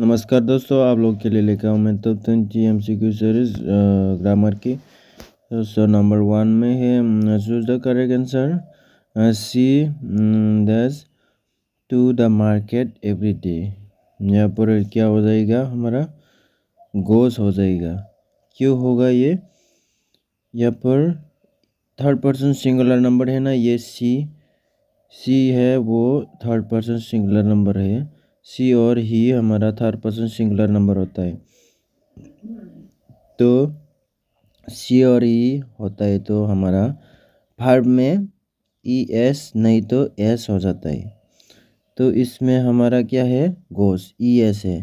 नमस्कार दोस्तों आप लोग के लिए लेकर आऊँ मैं तब तक जी M C Q series grammar की दोस्तों नंबर वन में है choose the correct answer she does to the market every day यहाँ पर क्या हो जाएगा हमारा गोस हो जाएगा क्यों होगा ये यहाँ पर थर्ड पर्सन सिंगुलर नंबर है ना ये सी सी है वो थर्ड पर्सन सिंगुलर नंबर है सी और ही हमारा थर्ड पर्सन सिंगुलर नंबर होता है तो सी और ई होता है तो हमारा फर्ब में ई e एस नहीं तो एस हो जाता है तो इसमें हमारा क्या है गोस ई एस है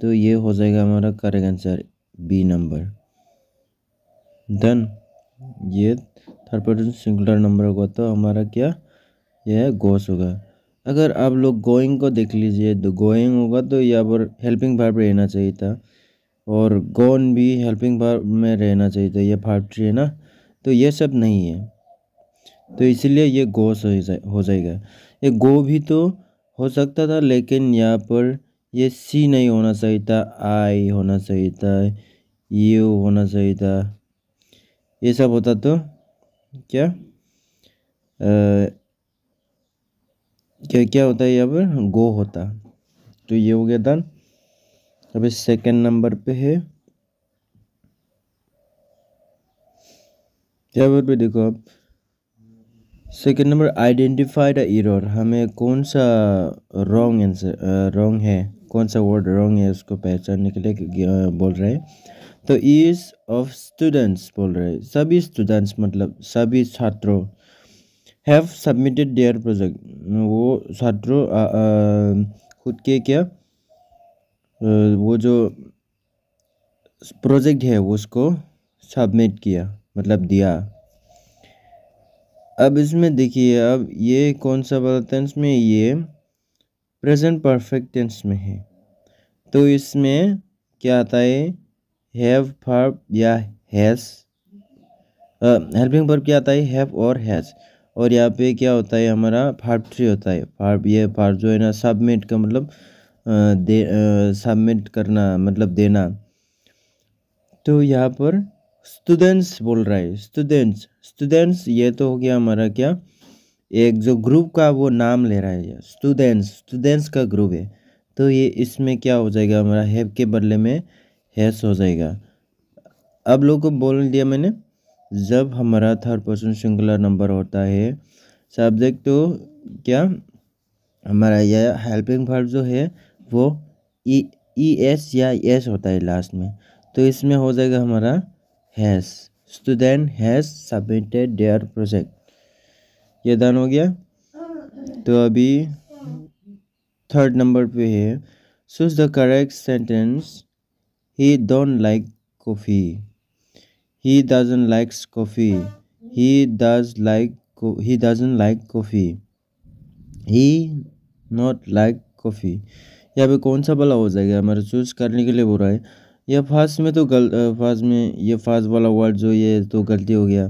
तो ये हो जाएगा हमारा correct answer B number then ये थर्ड पर्सन सिंगुलर नंबर होगा तो हमारा क्या यह है गोस होगा अगर आप लोग गोइंग को देख लीजिए तो गोइंग होगा तो यहाँ पर हेल्पिंग वर्ब रहना चाहिए था और गोन भी हेल्पिंग भार में रहना चाहिए था यह भार ट्री है ना तो यह सब नहीं है तो इसलिए ये गो हो जाए हो जाएगा ये गो भी तो हो सकता था लेकिन यहाँ पर ये सी नहीं होना चाहिए था आई होना चाहिए था यू होना चाहिए था ये सब होता तो क्या आ, क्या क्या होता है यहाँ पर गो होता तो ये हो गया डन अब सेकेंड नंबर पे है यहाँ पर भी देखो आप सेकेंड नंबर आइडेंटिफाई द हमें कौन सा रॉन्ग आंसर रॉन्ग है कौन सा वर्ड रॉन्ग है उसको पहचानने के लिए बोल रहे हैं तो ईज ऑफ स्टूडेंट्स बोल रहे हैं सभी स्टूडेंट्स मतलब सभी छात्रों हैव सबमिटेड देयर प्रोजेक्ट वो छात्रों खुद के क्या वो जो प्रोजेक्ट है वो उसको सबमिट किया मतलब दिया अब इसमें देखिए अब ये कौन सा वाला टेंस में ये प्रेजेंट परफेक्ट टेंस में है तो इसमें क्या आता है हैव फर्ब या हैज़ हेल्पिंग वर्ब क्या आता है हैव और हैज़ और यहाँ पे क्या होता है हमारा फार्ट थ्री होता है फार्ट ये फार्ब जो है ना सबमिट का मतलब दे सबमिट करना मतलब देना तो यहाँ पर स्टूडेंट्स बोल रहा है स्टूडेंट्स स्टूडेंट्स ये तो हो गया हमारा क्या एक जो ग्रुप का वो नाम ले रहा है स्टूडेंट्स स्टूडेंट्स का ग्रुप है तो ये इसमें क्या हो जाएगा हमारा हैव के बदले में हैस हो जाएगा अब लोग को बोल दिया मैंने जब हमारा थर्ड पर्सन सिंगुलर नंबर होता है सब्जेक्ट तो क्या हमारा यह हेल्पिंग वर्ब जो है वो ई ई एस या एस होता है लास्ट में तो इसमें हो जाएगा हमारा has student has submitted their project ये डन हो गया तो अभी थर्ड नंबर पे है choose the correct sentence he don't like coffee He doesn't likes coffee. He does like he doesn't like coffee. He not like coffee. यहाँ पे कौन सा वाला हो जाएगा हमारे चूज करने के लिए बोल रहा है यह फास्ट में तो गल फास्ट में ये फास्ट वाला वर्ड जो ये तो गलती हो गया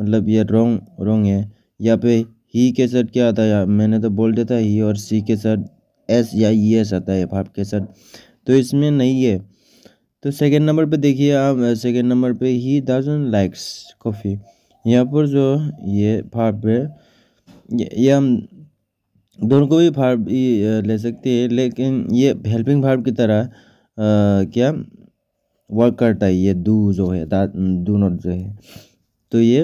मतलब ये रॉन्ग रॉन्ग है यहाँ पे ही के साथ क्या आता है मैंने तो बोल दिया था ही और सी के साथ एस या ई एस आता है फाफ के साथ तो इसमें नहीं है तो सेकेंड नंबर पे देखिए आप सेकेंड नंबर पे ही दर्जन लाइक्स कॉफ़ी यहाँ पर जो ये फार्ब है ये, हम दोनों को भी फार्ब ले सकते हैं लेकिन ये हेल्पिंग फार्ब की तरह आ, क्या वर्क करता है ये दू जो है दू नोट जो है तो ये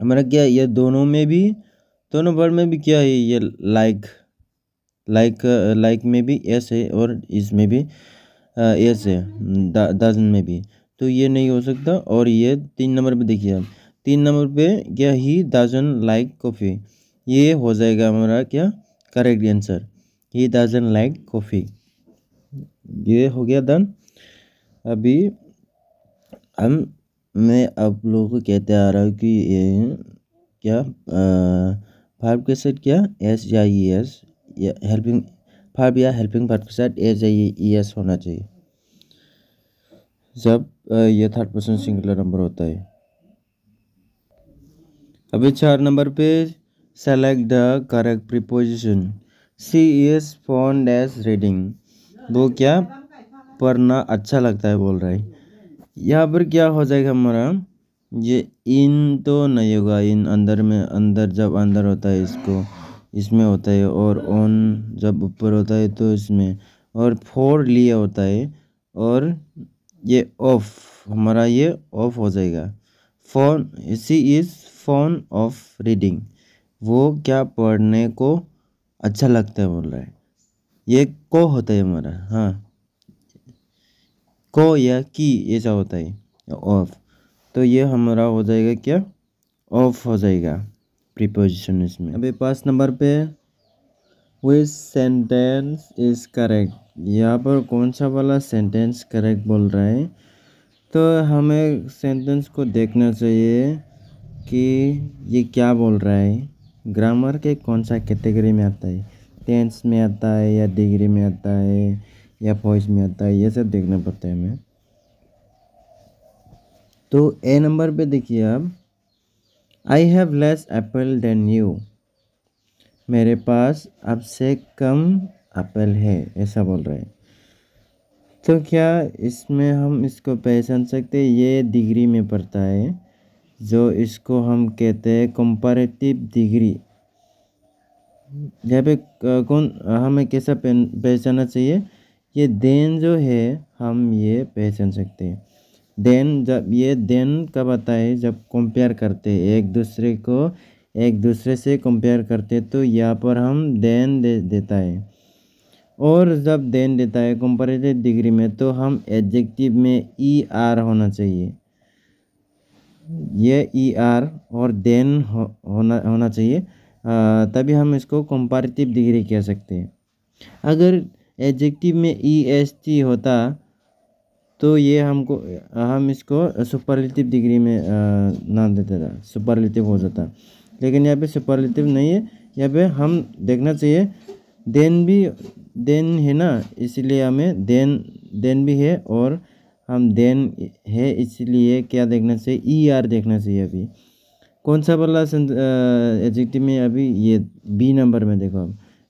हमारा क्या ये दोनों में भी दोनों वर्ड में भी क्या है ये लाइक लाइक लाइक में भी एस है और इसमें भी एस है दर्जन में भी तो ये नहीं हो सकता और ये तीन नंबर पे देखिए आप तीन नंबर पे क्या ही दर्जन लाइक कॉफ़ी ये हो जाएगा हमारा क्या करेक्ट आंसर ही दर्जन लाइक कॉफ़ी ये हो गया डन अभी हम मैं आप लोगों को कहते आ रहा हूँ कि ये क्या फाइव uh, के साथ क्या एस या ई e एस या हेल्पिंग फाइव या हेल्पिंग फाइव के साथ एस या ई e एस होना चाहिए जब यह थर्ड पर्सन सिंगुलर नंबर होता है अभी चार नंबर पे select the correct preposition she is fond as reading वो क्या पढ़ना अच्छा लगता है बोल रहा है यहाँ पर क्या हो जाएगा हमारा ये इन तो नहीं होगा इन अंदर में अंदर जब अंदर होता है इसको इसमें होता है और ऑन जब ऊपर होता है तो इसमें और फोर लिया होता है और ये ऑफ हमारा ये ऑफ हो जाएगा fond she is fond of reading वो क्या पढ़ने को अच्छा लगता है बोल रहा है ये को होता है हमारा हाँ को या की ऐसा होता है ऑफ तो ये हमारा हो जाएगा क्या ऑफ हो जाएगा प्रिपोजिशन इसमें अभी पास नंबर पे विच सेंटेंस इज करेक्ट यहाँ पर कौन सा वाला सेंटेंस करेक्ट बोल रहा है तो हमें सेंटेंस को देखना चाहिए कि ये क्या बोल रहा है ग्रामर के कौन सा कैटेगरी में आता है टेंस में आता है या डिग्री में आता है या फॉइस में आता है ये सब देखना पड़ता है हमें तो ए नंबर पे देखिए आप I have less apple than you मेरे पास अब से कम एप्पल है ऐसा बोल रहा है तो क्या इसमें हम इसको पहचान सकते ये डिग्री में पड़ता है जो इसको हम कहते हैं कंपैरेटिव डिग्री यहाँ पे कौन हमें कैसा पहचाना चाहिए ये देन जो है हम ये पहचान सकते हैं देन जब ये देन कब आता है जब कंपेयर करते हैं एक दूसरे को एक दूसरे से कंपेयर करते तो यहाँ पर हम देन दे देता है और जब देन देता है कंपेरेटिव डिग्री में तो हम एडजेक्टिव में ई e आर होना चाहिए ये ई e आर और देन हो, होना होना चाहिए आ, तभी हम इसको कंपेरेटिव डिग्री कह सकते हैं अगर एडजेक्टिव में ई एस टी होता तो ये हमको हम इसको सुपरलेटिव डिग्री में नाम देता था सुपरलेटिव हो जाता लेकिन यहाँ पे सुपरलेटिव नहीं है यहाँ पे हम देखना चाहिए देन भी देन है ना इसीलिए हमें देन देन भी है और हम देन है इसीलिए क्या देखना चाहिए ई e आर देखना चाहिए अभी कौन सा वाला एडजेक्टिव में अभी ये बी नंबर में देखो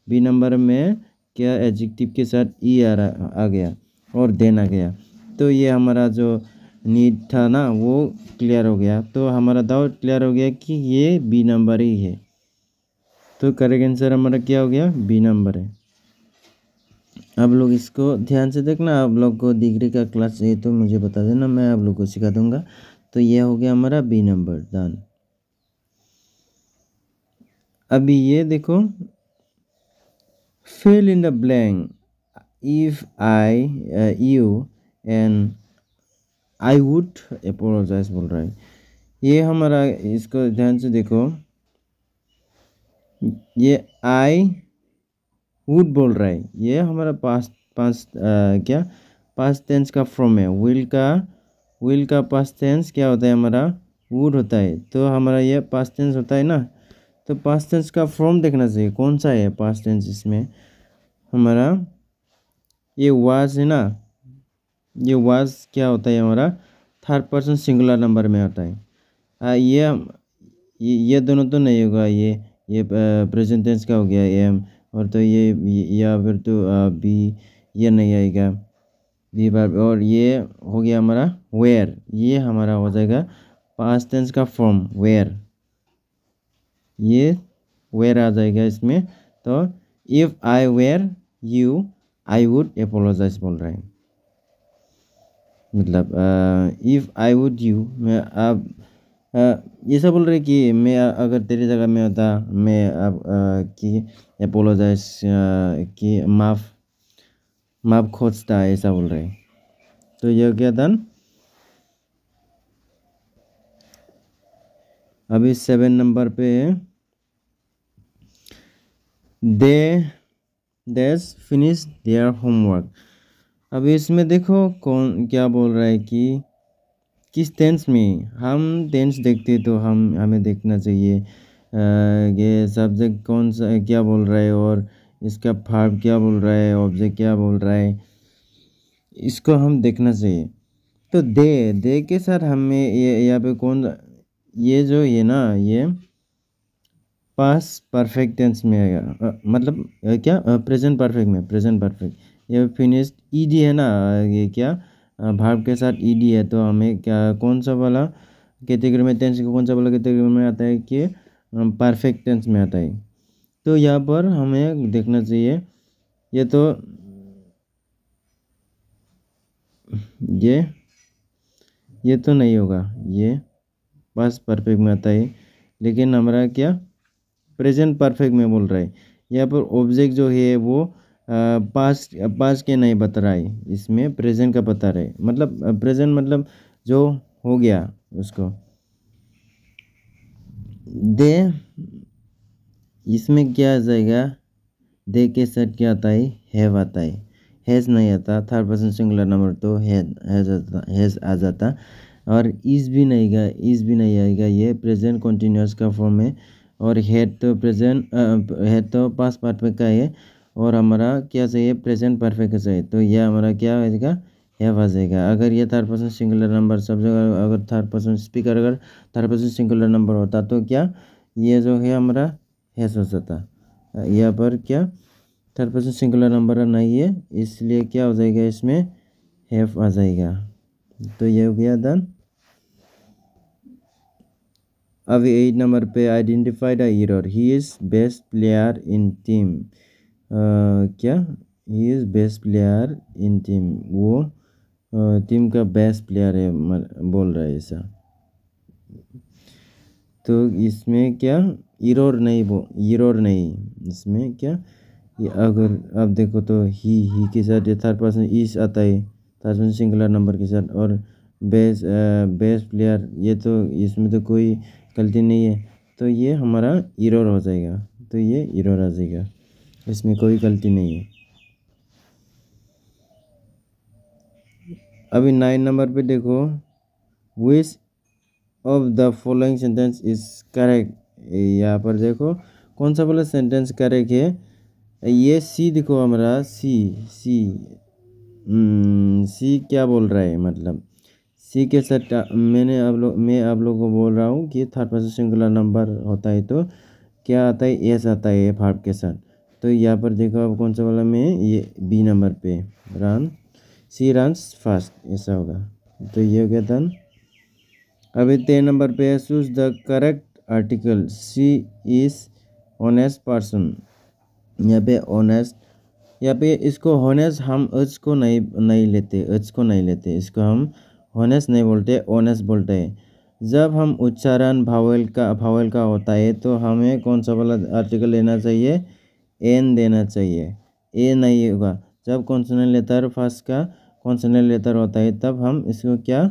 बी नंबर में क्या एडजेक्टिव के साथ ई e आर आ गया और देन आ गया तो ये हमारा जो नीड था ना वो क्लियर हो गया तो हमारा डाउट क्लियर हो गया कि ये बी नंबर ही है तो करेक्ट आंसर हमारा क्या हो गया बी नंबर है आप लोग इसको ध्यान से देखना आप लोग को डिग्री का क्लास ये तो मुझे बता देना मैं आप लोग को सिखा दूंगा तो ये हो गया हमारा बी नंबर डन अभी ये देखो fill in the blank if I you and I would apologise बोल रहा है ये हमारा इसको ध्यान से देखो ये आई वुड बोल रहा है ये हमारा पास पास आ, क्या पास टेंस का फॉर्म है विल का विल का पास टेंस क्या होता है हमारा वुड होता है तो हमारा ये पास टेंस होता है ना तो पास टेंस का फॉर्म देखना चाहिए कौन सा है पास टेंस इसमें हमारा ये वाज है ना ये वाज़ क्या होता है हमारा थर्ड पर्सन सिंगुलर नंबर में होता है ये ये ये दोनों तो नहीं होगा ये ये प्रेजेंटेंस का हो गया एम और तो ये या फिर तो बी ये नहीं आएगा बी बार और ये हो गया हमारा वेयर ये हमारा हो जाएगा पास टेंस का फॉर्म वेयर ये वेयर आ जाएगा इसमें तो if I were you I would apologise बोल रहे हैं मतलब इफ़ आई वुड यू मैं आप ये सब बोल रहे कि मैं अगर तेरी जगह में होता मैं अब कि एपोलोजाइज कि माफ़ माफ़ खोजता ऐसा बोल रहे तो यह क्या था अभी सेवन नंबर पे दे देस फिनिश देयर होमवर्क अभी इसमें देखो कौन क्या बोल रहा है कि किस टेंस में हम टेंस देखते तो हम हमें देखना चाहिए ये सब्जेक्ट कौन सा क्या बोल रहा है और इसका फार्म क्या बोल रहा है ऑब्जेक्ट क्या बोल रहा है इसको हम देखना चाहिए तो दे दे के साथ हमें ये यहाँ पे कौन ये जो ये ना ये पास परफेक्ट टेंस में आएगा मतलब क्या प्रेजेंट परफेक्ट में प्रेजेंट परफेक्ट ये फिनिश्ड ई डी है ना ये क्या भाव के साथ ई e डी है तो हमें क्या कौन सा वाला कैटेगरी में टेंस कौन सा वाला कैटेगरी में आता है कि परफेक्ट टेंस में आता है तो यहाँ पर हमें देखना चाहिए ये तो ये ये तो नहीं होगा ये बस परफेक्ट में आता है लेकिन हमारा क्या प्रेजेंट परफेक्ट में बोल रहा है यहाँ पर ऑब्जेक्ट जो है वो पास पास के नहीं बता रहा है इसमें प्रेजेंट का बता रहे मतलब प्रेजेंट मतलब जो हो गया उसको दे इसमें क्या आ जाएगा दे के साथ क्या आता है हैव आता है हैज़ नहीं आता थर्ड पर्सन सिंगुलर नंबर तो हैज़ हैज़ आ जाता और इस भी नहीं गया इस भी नहीं आएगा ये प्रेजेंट कंटिन्यूस का फॉर्म है और हेड तो प्रेजेंट हेड तो पास पार्ट में का है और हमारा क्या चाहिए प्रेजेंट परफेक्ट चाहिए तो यह हमारा क्या होगा यह जाएगा अगर ये थर्ड पर्सन सिंगुलर नंबर सब जगह अगर थर्ड पर्सन स्पीकर अगर थर्ड पर्सन सिंगुलर नंबर होता तो क्या ये जो है हमारा हैस हो जाता यहाँ पर क्या थर्ड पर्सन सिंगुलर नंबर नहीं है इसलिए क्या हो जाएगा इसमें हैफ आ जाएगा तो यह हो गया डन अभी एट नंबर पे identified a hero he is best player in team क्या he is best player in team वो टीम का बेस्ट प्लेयर है बोल रहा है ऐसा तो इसमें क्या इरोर नहीं बो इरोर नहीं इसमें क्या ये अगर आप देखो तो ही ही के साथ ये थर्ड पर्सन इस आता है थर्ड पर्सन सिंगुलर नंबर के साथ और बेस्ट बेस्ट प्लेयर ये तो इसमें तो कोई गलती नहीं है तो ये हमारा इरोर हो जाएगा तो ये इरोर आ जाएगा इसमें कोई गलती नहीं है अभी नाइन नंबर पे देखो which of the following sentence is correct यहाँ पर देखो कौन सा वाला सेंटेंस करेक्ट है ये सी देखो हमारा सी सी सी क्या बोल रहा है मतलब सी के साथ मैंने आप लोग मैं आप लोगों को बोल रहा हूँ कि थर्ड पर्सन सिंगुलर नंबर होता है तो क्या आता है एस आता है फाइव के साथ तो यहाँ पर देखो आप कौन सा वाला में ये बी नंबर पे रन सी रन फास्ट ऐसा होगा तो ये हो गया धन अभी तेरह नंबर पे है choose the correct article she is honest person यहाँ पे ऑनेस्ट यहाँ पे इसको होनेस हम अच को नहीं नहीं लेते अच को नहीं लेते इसको हम होनेस नहीं बोलते ओनेस बोलते हैं जब हम उच्चारण भावल का भावल का होता है तो हमें कौन सा वाला आर्टिकल लेना चाहिए एन देना चाहिए ए नहीं होगा जब कॉन्सोनेंट लेटर फर्स्ट का कॉन्सोनेंट लेटर होता है तब हम इसको क्या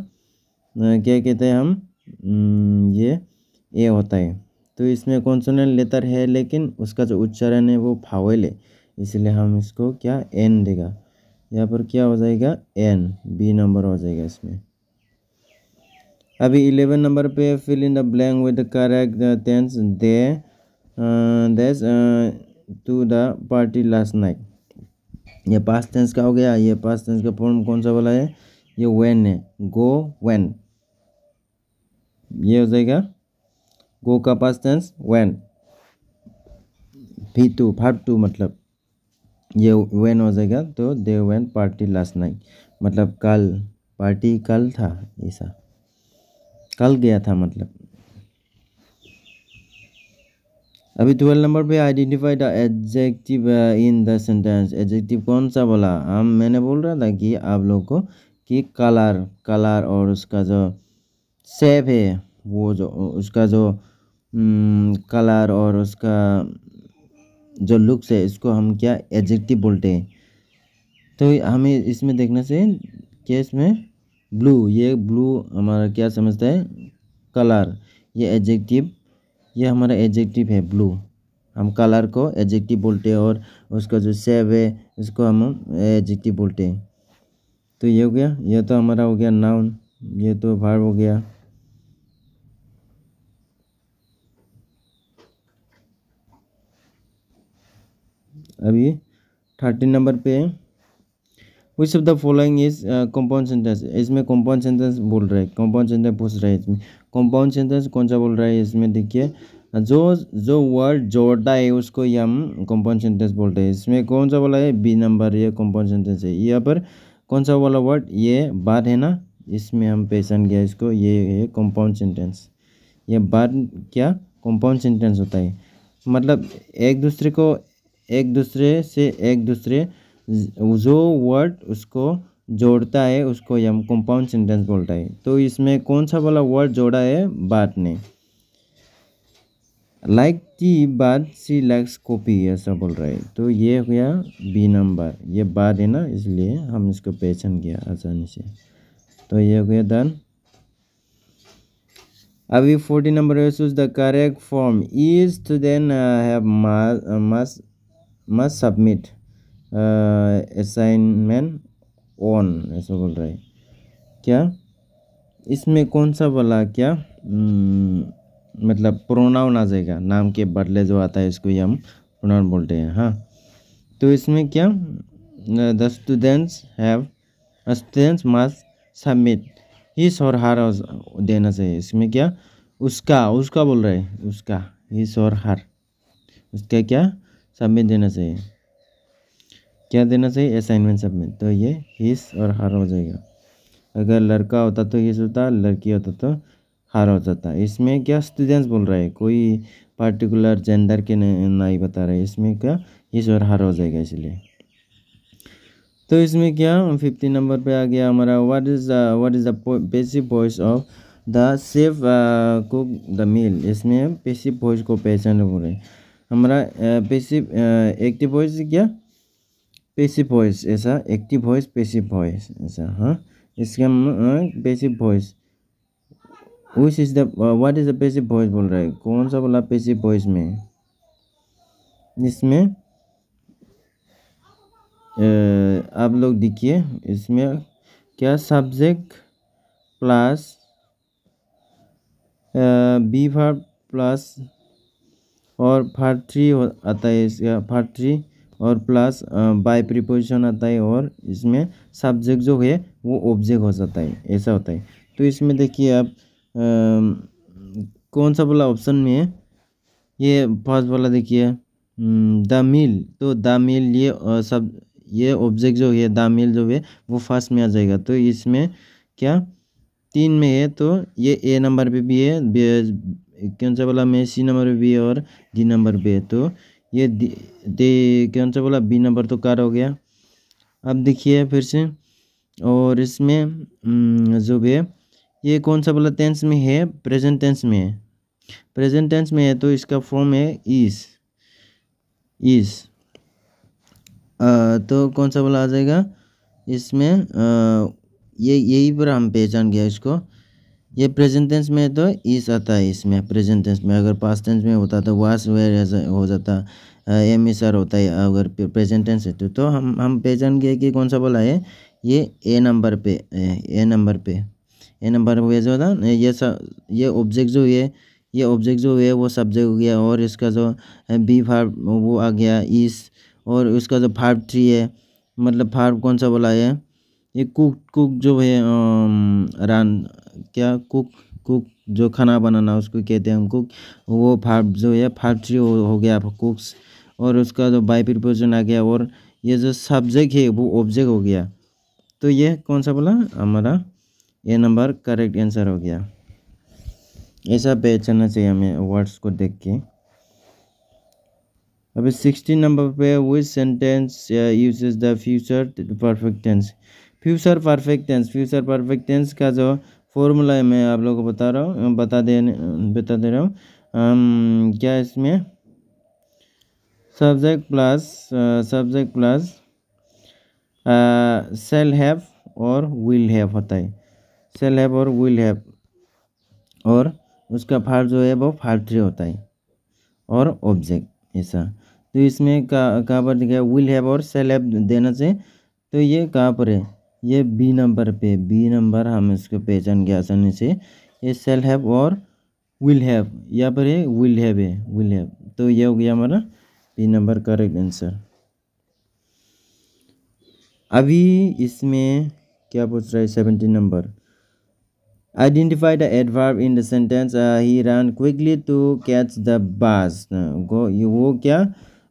क्या कहते हैं हम ये ए होता है तो इसमें कॉन्सोनेंट लेटर है लेकिन उसका जो उच्चारण है वो फावेल है इसलिए हम इसको क्या एन देगा यहाँ पर क्या हो जाएगा एन बी नंबर हो जाएगा इसमें अभी इलेवन नंबर पे fill in the blank with correct tense they to the party last night ये पास टेंस का हो गया ये पास टेंस का फॉर्म कौन सा वाला है ये वेन है गो वेन ये हो जाएगा गो का पास टेंस वेन भी टू फाइव टू मतलब ये वेन हो जाएगा तो they went party last night मतलब कल पार्टी कल था ऐसा कल गया था मतलब अभी ट्वेल्व नंबर पे identify the adjective in the sentence adjective कौन सा बोला हम मैंने बोल रहा था कि आप लोग को कि कलर कलर और उसका जो सेप है वो जो उसका जो कलर हम्म, और उसका जो लुक्स है इसको हम क्या एडजेक्टिव बोलते हैं तो हमें इसमें देखने से कि इसमें ब्लू ये ब्लू हमारा क्या समझता है कलर ये एडजेक्टिव ये हमारा एडजेक्टिव है ब्लू हम कलर को एडजेक्टिव बोलते हैं और उसका जो सेब है उसको हम एडजेक्टिव बोलते हैं तो ये हो गया ये तो हमारा हो गया नाउन ये तो भार्व हो गया अभी थर्टीन नंबर पे which of the following is compound sentence इसमें कंपाउंड सेंटेंस बोल रहा है कंपाउंड सेंटेंस पूछ रहा है इसमें कंपाउंड सेंटेंस कौन सा बोल रहा है इसमें देखिए जो जो वर्ड जोड़ता है उसको ये हम कंपाउंड सेंटेंस बोलते हैं इसमें कौन सा वाला है बी नंबर ये कंपाउंड सेंटेंस है यहाँ पर कौन सा वाला वर्ड ये बात है ना इसमें हम पहचान गया इसको ये है कंपाउंड सेंटेंस ये बात क्या कंपाउंड सेंटेंस होता है मतलब एक दूसरे को एक दूसरे से एक दूसरे जो वर्ड उसको जोड़ता है उसको हम कंपाउंड सेंटेंस बोलता है तो इसमें कौन सा वाला वर्ड जोड़ा है बाट ने लाइक टी बाद सी लाइक्स कॉपी ऐसा बोल रहा है तो ये हो गया बी नंबर ये बाद है ना इसलिए हम इसको पहचान किया आसानी से तो ये हो गया डन अभी forty number the correct form is to then have must submit assignment uh, on ऐसा बोल रहा है क्या इसमें कौन सा वाला क्या hmm, मतलब प्रोनाउन आ जाएगा नाम के बदले जो आता है इसको ही हम प्रोनाउन बोलते हैं हाँ तो इसमें क्या the students have students must submit his और हार देना चाहिए इसमें क्या उसका उसका बोल रहे उसका हिस और हार उसका क्या सबमिट देना चाहिए क्या देना चाहिए असाइनमेंट सब में तो ये हिस और हार हो जाएगा अगर लड़का होता तो हिस होता लड़की होता तो हार हो जाता इसमें क्या स्टूडेंट्स बोल रहा है कोई पार्टिकुलर जेंडर के नहीं बता रहे इसमें क्या हिस और हार हो जाएगा इसलिए तो इसमें क्या फिफ्टी नंबर पे आ गया हमारा what is what is the basic voice of the chef cook the meal इसमें पेसिव वॉइस को पहचान बोल रहे हमारा पेसिव एक्टिव वॉइस क्या पेसिव वॉइस ऐसा एक्टिव वॉइस पेसिव वॉइस ऐसा हाँ इसका passive voice which is the what is the passive voice बोल रहा है कौन सा बोला पेसिव वॉइस में इसमें आप लोग देखिए इसमें क्या subject plus B form plus और फार्ट थ्री आता है इसका फार्ट थ्री और प्लस बाय प्रीपोजिशन आता है और इसमें सब्जेक्ट जो है वो ऑब्जेक्ट हो जाता है ऐसा होता है तो इसमें देखिए आप कौन सा वाला ऑप्शन में है ये फर्स्ट वाला देखिए द मिल तो द मिल ये सब ये ऑब्जेक्ट जो है द मिल जो है वो फर्स्ट में आ जाएगा तो इसमें क्या तीन में है तो ये ए नंबर पे भी है कौन सा वाला में सी नंबर पर भी है और डी नंबर पर है तो ये दे कौन सा बोला बी नंबर तो कार हो गया अब देखिए फिर से और इसमें हम्म, जो भी है ये कौन सा बोला टेंस में है प्रेजेंट टेंस में है प्रेजेंट टेंस में है तो इसका फॉर्म है इस इस आ, तो कौन सा बोला आ जाएगा इसमें आ, ये यही पर हम पहचान गया इसको ये प्रेजेंटेंस में तो इस आता है इसमें प्रेजेंटेंस में अगर पास टेंस में होता तो वास वेर हो जाता एम एस आर होता है अगर प्रेजेंटेंस है तो, तो हम हम पहचान गए कि कौन सा बोला है ये ए नंबर पे ए नंबर पे ए नंबर पे जो होता ये सब ये ऑब्जेक्ट जो है ये ऑब्जेक्ट जो है वो सब्जेक्ट हो गया और इसका जो बी फार वो आ गया इस और उसका जो फार्व थ्री है मतलब फार्व कौन सा बोला है ये कुक कुक जो है रान क्या कुक कुक जो खाना बनाना उसको कहते हैं हम कुक वो फार्म जो है फार्सी हो, हो गया कुक्स और उसका जो बाई प्रिपोजन आ गया और ये जो सब्जेक्ट है वो ऑब्जेक्ट हो गया तो ये कौन सा बोला हमारा ये नंबर करेक्ट आंसर हो गया ऐसा पहचानना चाहिए हमें वर्ड्स को देख के अभी सिक्सटीन नंबर पे which sentence uses the future perfect tense future perfect tense future perfect tense का जो फॉर्मूला है मैं आप लोगों को बता रहा हूँ बता देने बता दे रहा हूँ क्या इसमें subject plus subject plus shall have और विल हैव होता है सेल हैव और विल हैव और उसका फार जो है वो फार थ्री होता है और ऑब्जेक्ट ऐसा तो इसमें कहाँ पर दिखाया विल हैव और सेल हैव देना चाहिए तो ये कहाँ पर है ये बी नंबर पे बी नंबर हम इसको पहचान के आसानी से ये सेल हैव और विल हैव यहाँ पर ये विल हैव है विल हैव तो ये हो गया हमारा बी नंबर करेक्ट आंसर अभी इसमें क्या पूछ रहा है seventeen number identify the adverb in the sentence he run quickly to catch the bus वो क्या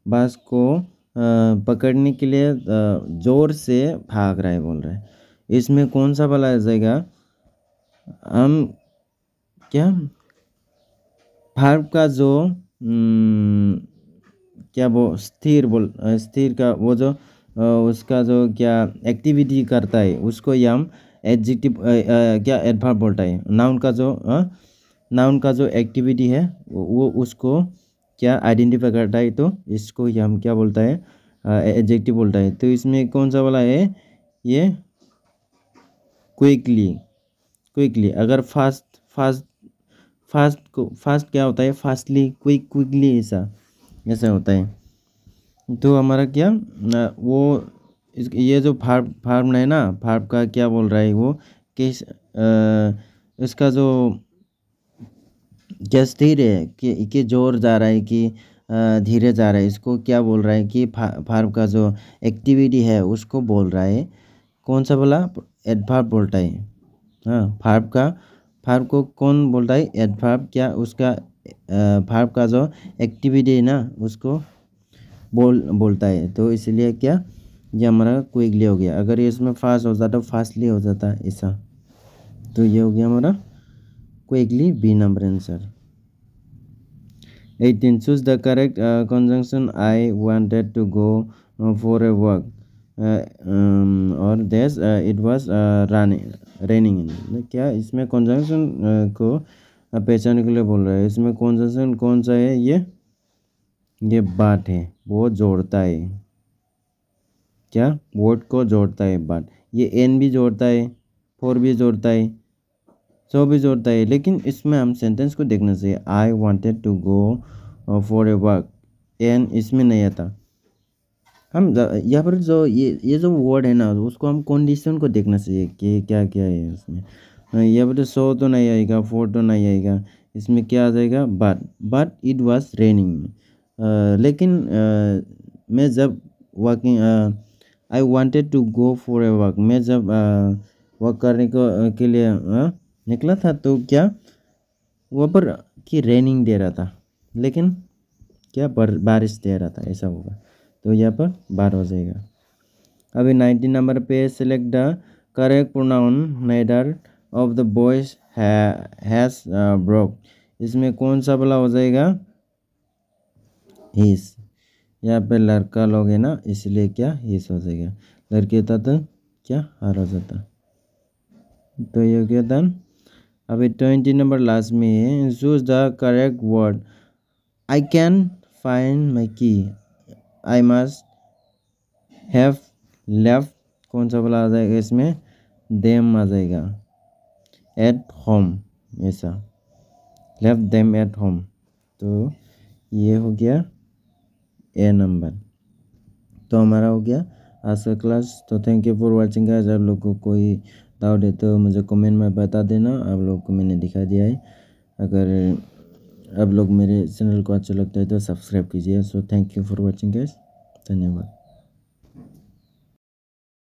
बास को पकड़ने के लिए ज़ोर से भाग रहा है बोल रहा है इसमें कौन सा आ जाएगा हम क्या भाग का जो क्या वो स्थिर बोल स्थिर का वो जो उसका जो क्या एक्टिविटी करता है उसको ही हम एडजेक्टिव क्या एडभार्ब बोलता है नाउन का जो नाउन का जो एक्टिविटी है वो उसको क्या आइडेंटिफाई करता है तो इसको हम क्या बोलता है एडजेक्टिव बोलता है तो इसमें कौन सा वाला है ये क्विकली क्विकली अगर फास्ट फास्ट फास्ट को फास्ट क्या होता है फास्टली क्विक क्विकली ऐसा ऐसा होता है तो हमारा क्या वो इस ये जो फार्म फार्म है ना फार्म का क्या बोल रहा है वो किस इसका जो क्या स्थिर है कि कि जोर जा रहा है कि धीरे जा रहा है इसको क्या बोल रहा है कि फार्म का जो एक्टिविटी है उसको बोल रहा है कौन सा बोला एडभार्ब बोलता है हाँ फार्म का फार्म को कौन बोलता है एडभार्ब क्या उसका फार्म का जो एक्टिविटी है ना उसको बोल बोलता है तो इसलिए क्या ये हमारा क्विकली हो गया अगर ये इसमें फास्ट हो जाता तो फास्टली हो जाता ऐसा तो ये हो गया हमारा quickly B number answer eighteen choose the correct uh, I i to go for a walk a walk uh, um, और देस इट वाज रनिंग क्या इसमें कंजंक्शन uh, को uh, पहचानने के लिए बोल रहा है इसमें कंजंक्शन कौन सा है ये ये बाट है वो जोड़ता है क्या वोट को जोड़ता है बाट ये एन भी जोड़ता है फोर भी जोड़ता है सो भी जोड़ता है लेकिन इसमें हम सेंटेंस को देखना चाहिए I wanted to go for a walk एन इसमें नहीं आता हम यहाँ पर जो ये ये जो वर्ड है ना उसको हम कंडीशन को देखना चाहिए कि क्या क्या है उसमें हाँ, यहाँ पर सो तो, तो नहीं आएगा फोर तो नहीं आएगा इसमें क्या आ जाएगा but but it was raining में लेकिन आ, uh, मैं जब walking I wanted to go for a walk मैं जब वर्क uh, करने को uh, के लिए हाँ, निकला था तो क्या वहाँ पर कि रेनिंग दे रहा था लेकिन क्या बर, बारिश दे रहा था ऐसा होगा तो यहाँ पर बार हो जाएगा अभी नाइनटीन नंबर पे select the correct pronoun neither of the boys has broke इसमें कौन सा भला हो जाएगा हिस यहाँ पे लड़का लोग है ना इसलिए क्या हिस हो जाएगा लड़के था तो क्या हार हो जाता तो ये क्या था अभी ट्वेंटी नंबर लास्ट में है choose the correct word I can find my key I must have left कौन सा वाला आ जाएगा इसमें देम आ जाएगा एट होम ऐसा लेफ्ट देम एट होम तो ये हो गया ए नंबर तो हमारा हो गया आज का क्लास तो thank you for watching guys आप लोगों को कोई डाउट है तो मुझे कमेंट में बता देना आप लोग को मैंने दिखा दिया है अगर आप लोग मेरे चैनल को अच्छा लगता है तो सब्सक्राइब कीजिए so thank you for watching guys धन्यवाद